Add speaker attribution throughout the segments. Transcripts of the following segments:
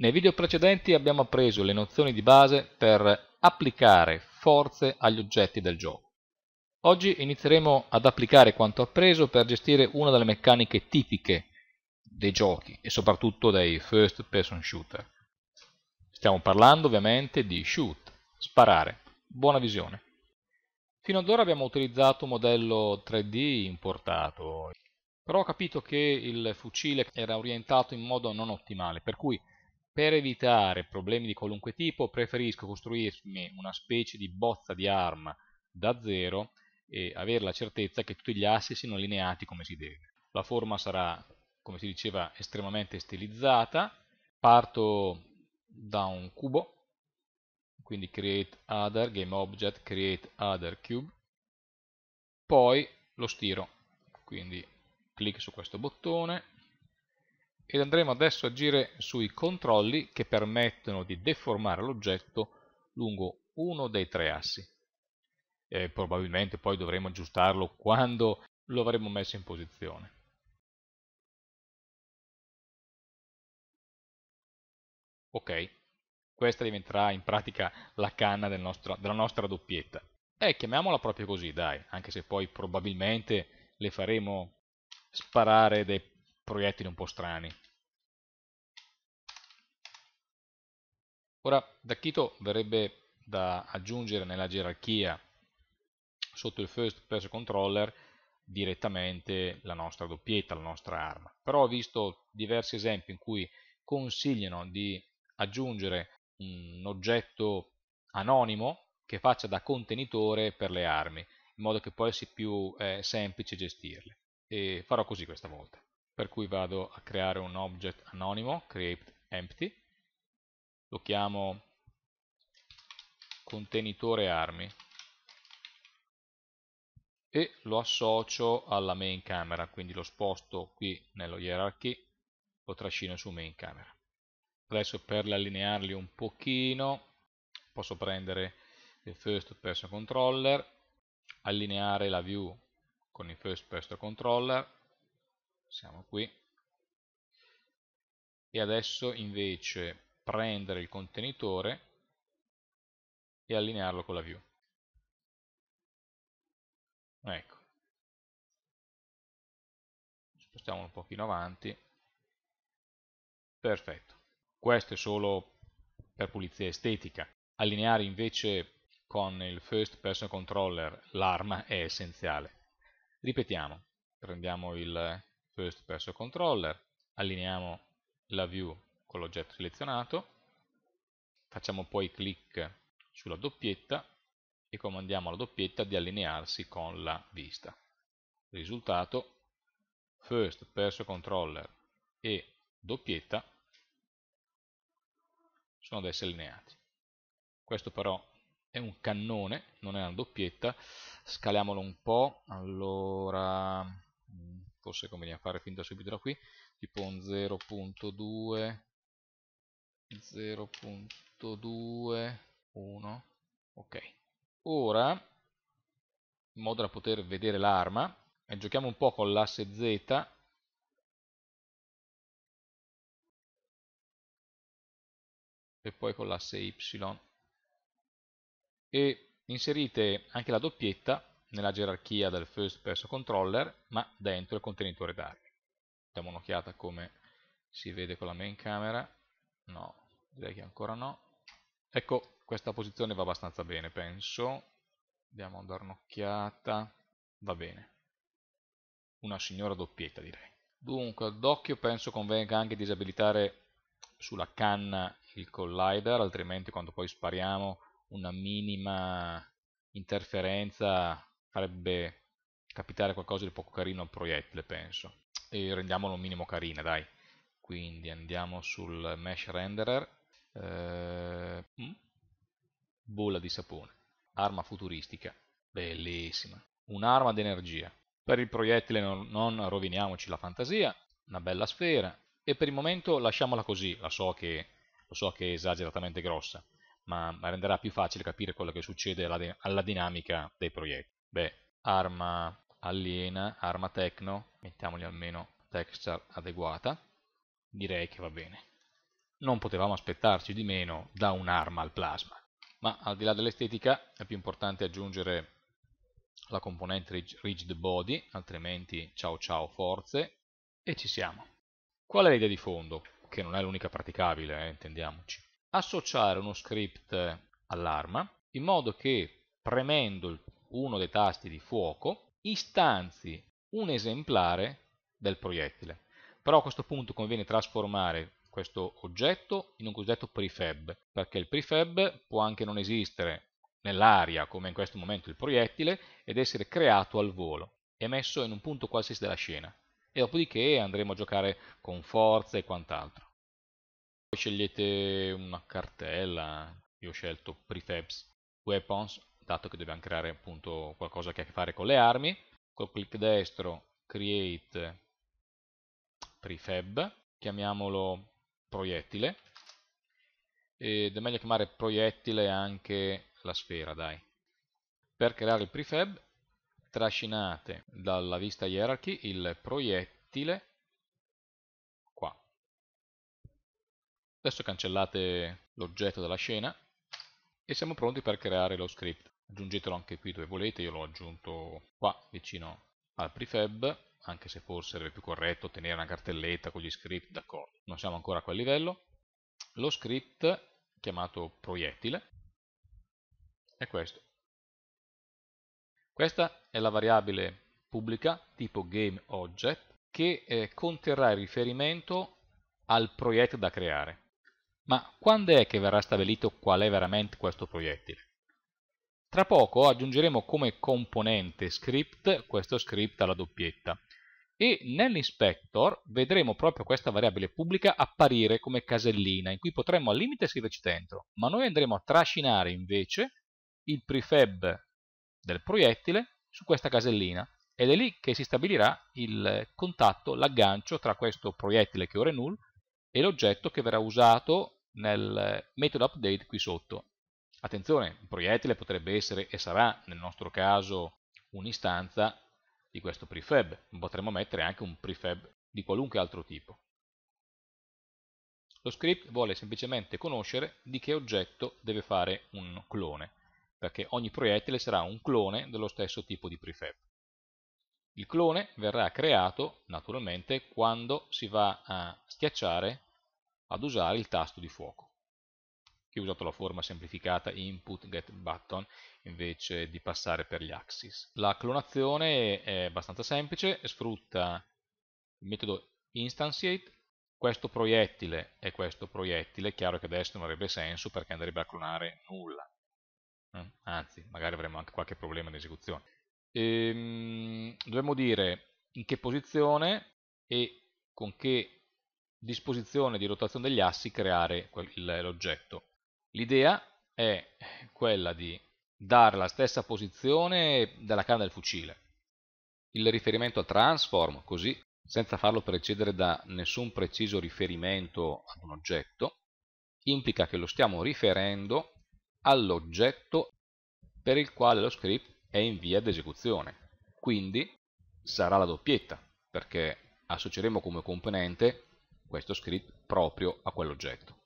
Speaker 1: Nei video precedenti abbiamo appreso le nozioni di base per applicare forze agli oggetti del gioco. Oggi inizieremo ad applicare quanto appreso per gestire una delle meccaniche tipiche dei giochi e soprattutto dei first person shooter. Stiamo parlando ovviamente di shoot, sparare. Buona visione. Fino ad ora abbiamo utilizzato un modello 3D importato, però ho capito che il fucile era orientato in modo non ottimale, per cui per evitare problemi di qualunque tipo preferisco costruirmi una specie di bozza di arma da zero e avere la certezza che tutti gli assi siano allineati come si deve. La forma sarà, come si diceva, estremamente stilizzata. Parto da un cubo, quindi create other game object, create other cube, poi lo stiro, quindi clic su questo bottone, ed andremo adesso a agire sui controlli che permettono di deformare l'oggetto lungo uno dei tre assi. E probabilmente poi dovremo aggiustarlo quando lo avremo messo in posizione. Ok, questa diventerà in pratica la canna del nostro, della nostra doppietta. E eh, chiamiamola proprio così, dai, anche se poi probabilmente le faremo sparare dei proiettili un po' strani. Ora, Dakkito verrebbe da aggiungere nella gerarchia sotto il first person controller direttamente la nostra doppietta, la nostra arma. Però ho visto diversi esempi in cui consigliano di aggiungere un oggetto anonimo che faccia da contenitore per le armi, in modo che poi sia più eh, semplice gestirle. E farò così questa volta per cui vado a creare un object anonimo, create empty, lo chiamo contenitore armi e lo associo alla main camera, quindi lo sposto qui nello hierarchy, lo trascino su main camera. Adesso per allinearli un pochino posso prendere il first person controller, allineare la view con il first person controller siamo qui, e adesso invece prendere il contenitore e allinearlo con la view. Ecco. Spostiamo un pochino avanti. Perfetto. Questo è solo per pulizia estetica. Allineare invece con il first person controller l'arma è essenziale. Ripetiamo. Prendiamo il first person controller, allineiamo la view con l'oggetto selezionato, facciamo poi clic sulla doppietta e comandiamo alla doppietta di allinearsi con la vista. Risultato, first person controller e doppietta sono adesso allineati. Questo però è un cannone, non è una doppietta, scaliamolo un po', allora forse conveniva fare fin da subito da qui, tipo un 0.2, 0.2, 1, ok. Ora, in modo da poter vedere l'arma, giochiamo un po' con l'asse Z, e poi con l'asse Y, e inserite anche la doppietta nella gerarchia del first person controller, ma dentro il contenitore d'archi. Diamo un'occhiata come si vede con la main camera. No, direi che ancora no. Ecco, questa posizione va abbastanza bene, penso. Andiamo a dare un'occhiata. Va bene. Una signora doppietta, direi. Dunque, ad occhio penso convenga anche disabilitare sulla canna il collider, altrimenti quando poi spariamo una minima interferenza farebbe capitare qualcosa di poco carino al proiettile, penso. E rendiamolo un minimo carina, dai. Quindi andiamo sul mesh renderer. Eh, mm. bolla di sapone. Arma futuristica. Bellissima. Un'arma d'energia. Per il proiettile non, non roviniamoci la fantasia. Una bella sfera. E per il momento lasciamola così. La so che, lo so che è esageratamente grossa ma renderà più facile capire quello che succede alla, alla dinamica dei proiettili. Beh, arma aliena, arma tecno, mettiamogli almeno texture adeguata, direi che va bene. Non potevamo aspettarci di meno da un'arma al plasma, ma al di là dell'estetica è più importante aggiungere la componente rigid body, altrimenti ciao ciao forze, e ci siamo. Qual è l'idea di fondo? Che non è l'unica praticabile, eh, intendiamoci. Associare uno script all'arma, in modo che premendo il uno dei tasti di fuoco, istanzi un esemplare del proiettile. Però a questo punto conviene trasformare questo oggetto in un cosiddetto prefab, perché il prefab può anche non esistere nell'aria, come in questo momento il proiettile, ed essere creato al volo e messo in un punto qualsiasi della scena. E dopodiché andremo a giocare con forza e quant'altro. Poi scegliete una cartella, io ho scelto prefabs, weapons dato che dobbiamo creare appunto qualcosa che ha a che fare con le armi, col clic destro create prefab, chiamiamolo proiettile, ed è meglio chiamare proiettile anche la sfera, dai. Per creare il prefab trascinate dalla vista hierarchy il proiettile qua. Adesso cancellate l'oggetto della scena e siamo pronti per creare lo script aggiungetelo anche qui dove volete, io l'ho aggiunto qua vicino al prefab, anche se forse sarebbe più corretto tenere una cartelletta con gli script, d'accordo, non siamo ancora a quel livello. Lo script chiamato proiettile è questo. Questa è la variabile pubblica tipo GameObject che eh, conterrà il riferimento al proiettile da creare. Ma quando è che verrà stabilito qual è veramente questo proiettile? Tra poco aggiungeremo come componente script questo script alla doppietta e nell'inspector vedremo proprio questa variabile pubblica apparire come casellina in cui potremmo al limite scriverci dentro, ma noi andremo a trascinare invece il prefab del proiettile su questa casellina ed è lì che si stabilirà il contatto, l'aggancio tra questo proiettile che ora è null e l'oggetto che verrà usato nel metodo update qui sotto Attenzione, un proiettile potrebbe essere e sarà nel nostro caso un'istanza di questo prefab, potremmo mettere anche un prefab di qualunque altro tipo. Lo script vuole semplicemente conoscere di che oggetto deve fare un clone, perché ogni proiettile sarà un clone dello stesso tipo di prefab. Il clone verrà creato naturalmente quando si va a schiacciare ad usare il tasto di fuoco. Io ho usato la forma semplificata input get button invece di passare per gli axis. La clonazione è abbastanza semplice, sfrutta il metodo instantiate questo proiettile e questo proiettile, è chiaro che adesso non avrebbe senso perché andrebbe a clonare nulla, eh? anzi magari avremo anche qualche problema di esecuzione. Ehm, dovremmo dire in che posizione e con che disposizione di rotazione degli assi creare l'oggetto. L'idea è quella di dare la stessa posizione della canna del fucile. Il riferimento al transform, così, senza farlo precedere da nessun preciso riferimento ad un oggetto, implica che lo stiamo riferendo all'oggetto per il quale lo script è in via di esecuzione. Quindi sarà la doppietta, perché associeremo come componente questo script proprio a quell'oggetto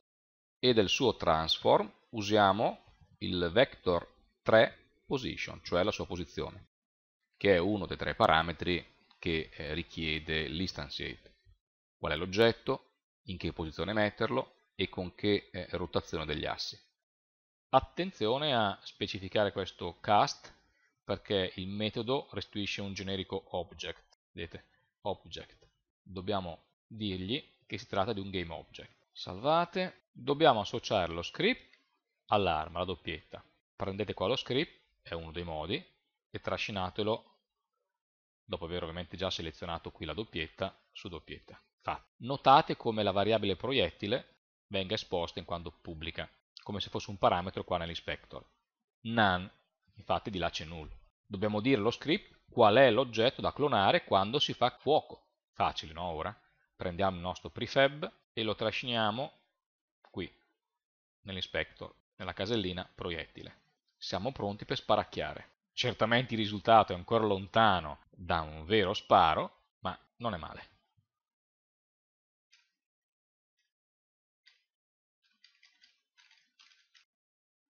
Speaker 1: e del suo transform usiamo il vector 3 position, cioè la sua posizione, che è uno dei tre parametri che eh, richiede l'instantiate. Qual è l'oggetto, in che posizione metterlo e con che eh, rotazione degli assi. Attenzione a specificare questo cast perché il metodo restituisce un generico object, vedete, object. Dobbiamo dirgli che si tratta di un game object salvate, dobbiamo associare lo script all'arma, la doppietta. Prendete qua lo script, è uno dei modi, e trascinatelo, dopo aver ovviamente già selezionato qui la doppietta, su doppietta. Fatto. Notate come la variabile proiettile venga esposta in quando pubblica, come se fosse un parametro qua nell'inspector. None, infatti di là c'è null. Dobbiamo dire lo script qual è l'oggetto da clonare quando si fa fuoco. Facile, no? Ora prendiamo il nostro prefab, e lo trasciniamo qui, nell'inspector, nella casellina proiettile. Siamo pronti per sparacchiare. Certamente il risultato è ancora lontano da un vero sparo, ma non è male.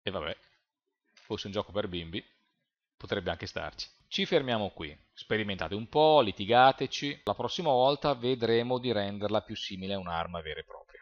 Speaker 1: E vabbè, fosse un gioco per bimbi, potrebbe anche starci. Ci fermiamo qui. Sperimentate un po', litigateci. La prossima volta vedremo di renderla più simile a un'arma vera e propria.